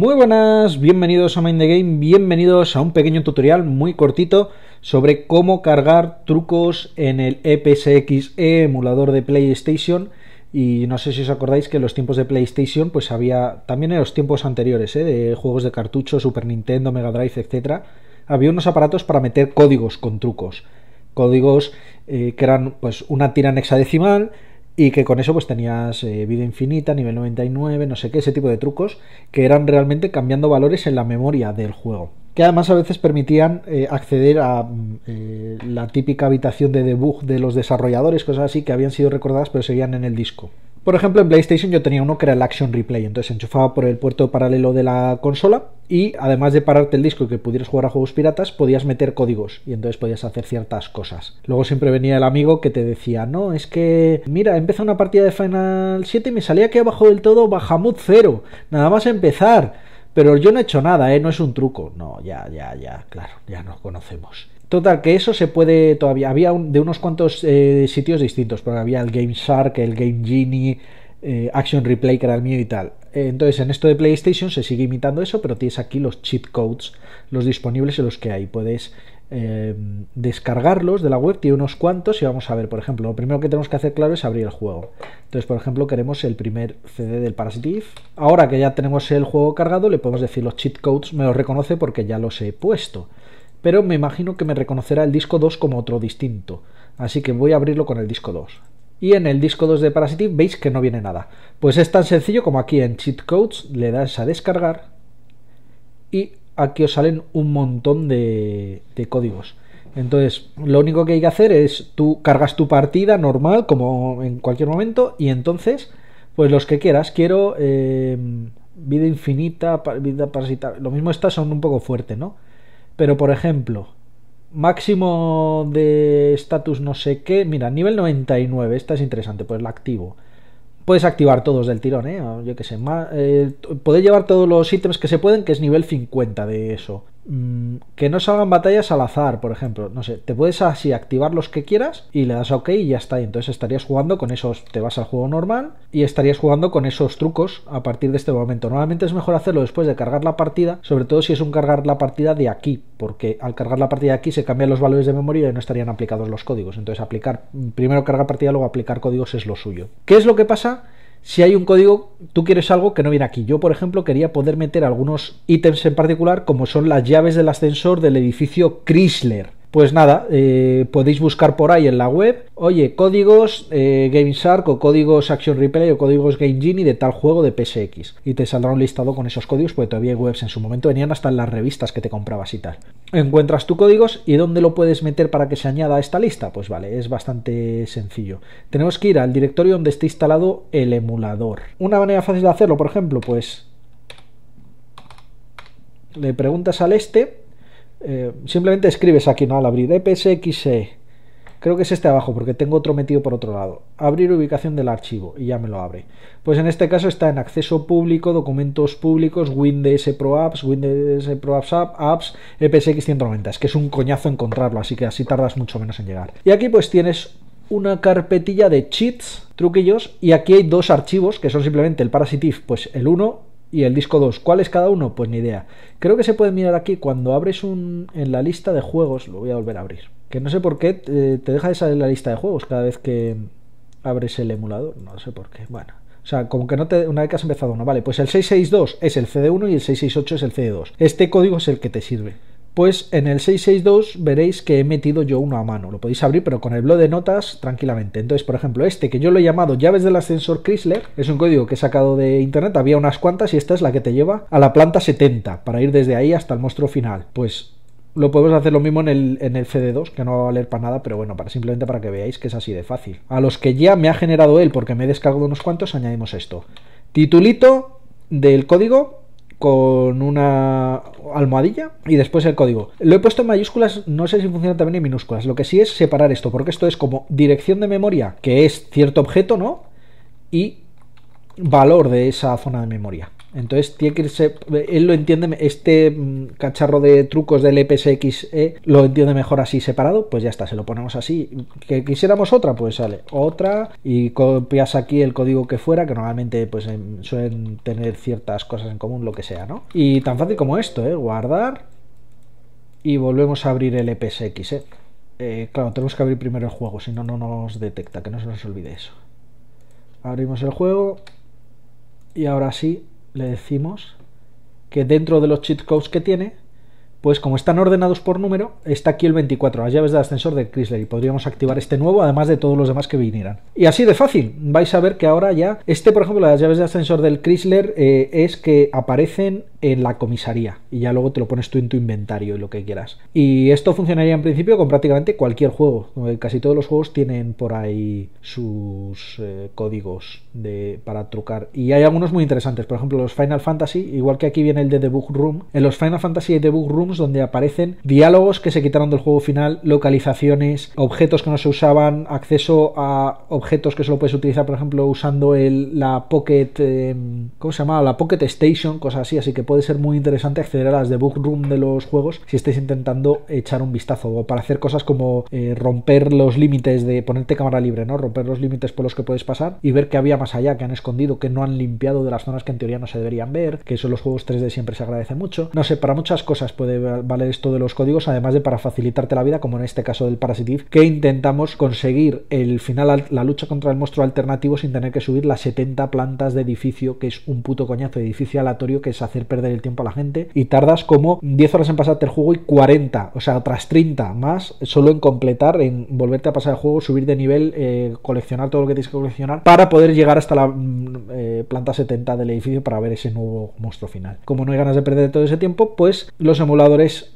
Muy buenas, bienvenidos a Mind the Game, bienvenidos a un pequeño tutorial muy cortito sobre cómo cargar trucos en el EPSXe emulador de PlayStation. Y no sé si os acordáis que en los tiempos de PlayStation, pues había, también en los tiempos anteriores, ¿eh? de juegos de cartucho, Super Nintendo, Mega Drive, etc., había unos aparatos para meter códigos con trucos. Códigos eh, que eran pues una tira hexadecimal y que con eso pues tenías eh, vida infinita, nivel 99, no sé qué, ese tipo de trucos que eran realmente cambiando valores en la memoria del juego. Que además a veces permitían eh, acceder a mm, eh, la típica habitación de debug de los desarrolladores, cosas así que habían sido recordadas pero seguían en el disco. Por ejemplo, en PlayStation yo tenía uno que era el Action Replay, entonces enchufaba por el puerto paralelo de la consola y además de pararte el disco y que pudieras jugar a juegos piratas, podías meter códigos y entonces podías hacer ciertas cosas. Luego siempre venía el amigo que te decía, no, es que, mira, empieza una partida de Final 7 y me salía aquí abajo del todo Bahamut 0, nada más empezar. Pero yo no he hecho nada, ¿eh? No es un truco. No, ya, ya, ya, claro, ya nos conocemos. Total, que eso se puede todavía. Había de unos cuantos eh, sitios distintos, porque había el Game Shark, el Game Genie, eh, Action Replay, que era el mío y tal. entonces, en esto de PlayStation se sigue imitando eso, pero tienes aquí los cheat codes, los disponibles y los que hay. Puedes em, descargarlos de la web, tiene unos cuantos, y vamos a ver, por ejemplo, lo primero que tenemos que hacer claro es abrir el juego. Entonces, por ejemplo, queremos el primer CD del Eve. Ahora que ya tenemos el juego cargado, le podemos decir los cheat codes, me los reconoce porque ya los he puesto pero me imagino que me reconocerá el disco 2 como otro distinto, así que voy a abrirlo con el disco 2. Y en el disco 2 de Parasitic veis que no viene nada. Pues es tan sencillo como aquí en Cheat Codes le das a descargar y aquí os salen un montón de, códigos. Entonces, lo único que hay que hacer es tú cargas tu partida normal, como en cualquier momento, y entonces, pues los que quieras, quiero eh, vida infinita, vida parasita Lo mismo estas son un poco fuertes, ¿no? Pero por ejemplo, máximo de estatus no sé qué. Mira, nivel 99, esta es interesante, pues la activo. Puedes activar todos del tirón, ¿eh? Yo qué sé. Más, eh, llevar todos los ítems que se pueden, que es nivel 50 de eso. Mm, que no salgan batallas al azar, por ejemplo. No sé, te puedes así activar los que quieras y le das a OK y ya está. Y entonces estarías jugando con esos, te vas al juego normal y estarías jugando con esos trucos a partir de este momento. Normalmente es mejor hacerlo después de cargar la partida, sobre todo si es un cargar la partida de aquí, porque al cargar la partida de aquí se cambian los valores de memoria y no estarían aplicados los códigos. Entonces aplicar, primero cargar partida, luego aplicar códigos es lo suyo. ¿Qué es lo que pasa? si hay un código, tú quieres algo que no viene aquí. Yo, por ejemplo, quería poder meter algunos ítems en particular, como son las llaves del ascensor del edificio Chrysler. Pues nada, eh, podéis buscar por ahí en la web, oye, códigos eh, GameShark o códigos Action Replay o códigos Game Genie de tal juego de PSX. Y te saldrá un listado con esos códigos, porque todavía hay webs en su momento, venían hasta en las revistas que te comprabas y tal. Encuentras tus códigos y dónde lo puedes meter para que se añada a esta lista. Pues vale, es bastante sencillo. Tenemos que ir al directorio donde esté instalado el emulador. Una manera fácil de hacerlo, por ejemplo, pues le preguntas al este eh, simplemente escribes aquí, ¿no? Al abrir EPSXE. E. Creo que es este abajo, porque tengo otro metido por otro lado. Abrir ubicación del archivo y ya me lo abre. Pues en este caso está en acceso público, documentos públicos, Windows Pro Apps, Windows Pro Apps Apps, EPSX 190. Es que es un coñazo encontrarlo, así que así tardas mucho menos en llegar. Y aquí pues tienes una carpetilla de cheats, truquillos, y aquí hay dos archivos que son simplemente el Parasitif, pues el 1 y el disco 2. ¿Cuál es cada uno? Pues ni idea. Creo que se puede mirar aquí cuando abres un en la lista de juegos, lo voy a volver a abrir. Que no sé por qué eh, te, deja de salir la lista de juegos cada vez que abres el emulador, no sé por qué. Bueno, o sea, como que no te una vez que has empezado uno, vale, pues el 662 es el CD1 y el 668 es el CD2. Este código es el que te sirve pues en el 662 veréis que he metido yo uno a mano. Lo podéis abrir, pero con el blog de notas tranquilamente. Entonces, por ejemplo, este que yo lo he llamado llaves del ascensor Chrysler, es un código que he sacado de internet, había unas cuantas y esta es la que te lleva a la planta 70 para ir desde ahí hasta el monstruo final. Pues lo podemos hacer lo mismo en el, en el CD2, que no va a valer para nada, pero bueno, para, simplemente para que veáis que es así de fácil. A los que ya me ha generado él porque me he descargado unos cuantos, añadimos esto. Titulito del código con una almohadilla y después el código. Lo he puesto en mayúsculas, no sé si funciona también en minúsculas. Lo que sí es separar esto, porque esto es como dirección de memoria, que es cierto objeto, ¿no? Y valor de esa zona de memoria. Entonces tiene que irse. Él lo entiende. Este mm, cacharro de trucos del EPSXE e, lo entiende mejor así separado. Pues ya está, se lo ponemos así. ¿Que quisiéramos otra? Pues sale otra. Y copias aquí el código que fuera, que normalmente pues em, suelen tener ciertas cosas en común, lo que sea, ¿no? Y tan fácil como esto, ¿eh? Guardar. Y volvemos a abrir el EPSXE. E. Eh, claro, tenemos que abrir primero el juego, si no, no nos detecta, que no se nos olvide eso. Abrimos el juego. Y ahora sí, le decimos que dentro de los cheat codes que tiene, pues como están ordenados por número, está aquí el 24, las llaves de ascensor de Chrysler, y podríamos activar este nuevo, además de todos los demás que vinieran. Y así de fácil, vais a ver que ahora ya, este por ejemplo, las llaves de ascensor del Chrysler eh, es que aparecen en la comisaría y ya luego te lo pones tú en tu inventario y lo que quieras. Y esto funcionaría en principio con prácticamente cualquier juego. Casi todos los juegos tienen por ahí sus eh, códigos para trucar. Y hay algunos muy interesantes. Por ejemplo, los Final Fantasy, igual que aquí viene el de The Room. En los Final Fantasy hay The Rooms donde aparecen diálogos que se quitaron del juego final, localizaciones, objetos que no se usaban, acceso a objetos que solo puedes utilizar, por ejemplo, usando el, la Pocket... Em, ¿Cómo se llama? La Pocket Station, cosas así. Así que puede ser muy interesante acceder a las debug room de los juegos si estáis intentando echar un vistazo o para hacer cosas como eh, romper los límites de ponerte cámara libre, ¿no? Romper los límites por los que puedes pasar y ver que había más allá, que han escondido, que no han limpiado de las zonas que en teoría no se deberían ver, que eso en los juegos 3D siempre se agradece mucho. No sé, para muchas cosas puede valer esto de los códigos, además de para facilitarte la vida, como en este caso del Parasitive, que intentamos conseguir el final, la lucha contra el monstruo alternativo sin tener que subir las 70 plantas de edificio, que es un puto coñazo edificio aleatorio, que es hacer perder el tiempo a la gente y tardas como 10 horas en pasarte el juego y 40, o sea, otras 30 más solo en completar, en volverte a pasar el juego, subir de nivel, eh, coleccionar todo lo que tienes que coleccionar para poder llegar hasta la mm, eh, planta 70 del edificio para ver ese nuevo monstruo final. Como no hay ganas de perder todo ese tiempo, pues los emuladores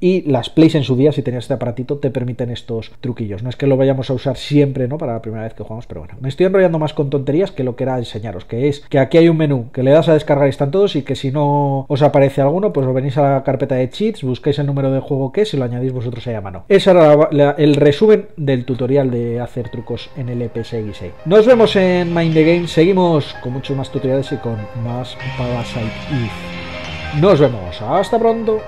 y las plays en su día, si tenías este aparatito, te permiten estos truquillos. No es que lo vayamos a usar siempre, ¿no? Para la primera vez que jugamos, pero bueno. Me estoy enrollando más con tonterías que lo que era enseñaros, que es que aquí hay un menú que le das a descargar y están todos y que si no os aparece alguno, pues lo venís a la carpeta de cheats, buscáis el número de juego que es y lo añadís vosotros ahí a mano. Ese era el resumen del tutorial de hacer trucos en el ep 6 Nos vemos en Mind the Game, seguimos con muchos más tutoriales y con más Parasite Eve. Nos vemos, hasta pronto.